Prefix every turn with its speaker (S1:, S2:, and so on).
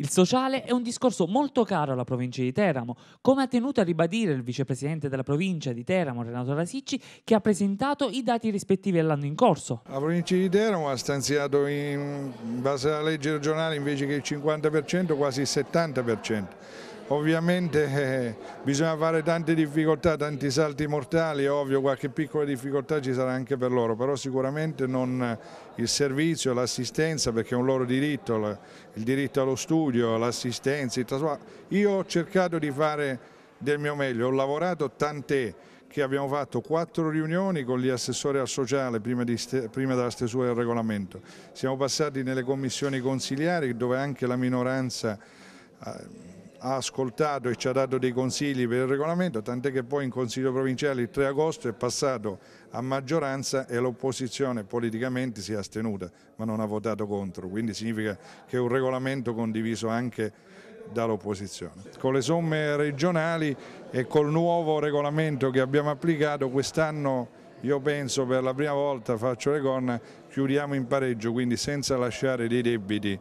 S1: Il sociale è un discorso molto caro alla provincia di Teramo, come ha tenuto a ribadire il vicepresidente della provincia di Teramo, Renato Rasicci, che ha presentato i dati rispettivi all'anno in corso.
S2: La provincia di Teramo ha stanziato in base alla legge regionale invece che il 50% quasi il 70%. Ovviamente eh, bisogna fare tante difficoltà, tanti salti mortali, ovvio qualche piccola difficoltà ci sarà anche per loro, però sicuramente non il servizio, l'assistenza, perché è un loro diritto, il diritto allo studio, l'assistenza. Io ho cercato di fare del mio meglio, ho lavorato tant'è che abbiamo fatto quattro riunioni con gli assessori al sociale prima, prima, della stesura del regolamento. Siamo passati nelle commissioni consigliari dove anche la minoranza eh, ha ascoltato e ci ha dato dei consigli per il regolamento, tant'è che poi in Consiglio provinciale il 3 agosto è passato a maggioranza e l'opposizione politicamente si è astenuta, ma non ha votato contro, quindi significa che è un regolamento condiviso anche dall'opposizione. Con le somme regionali e col nuovo regolamento che abbiamo applicato quest'anno io penso per la prima volta, faccio le corna, chiudiamo in pareggio, quindi senza lasciare dei debiti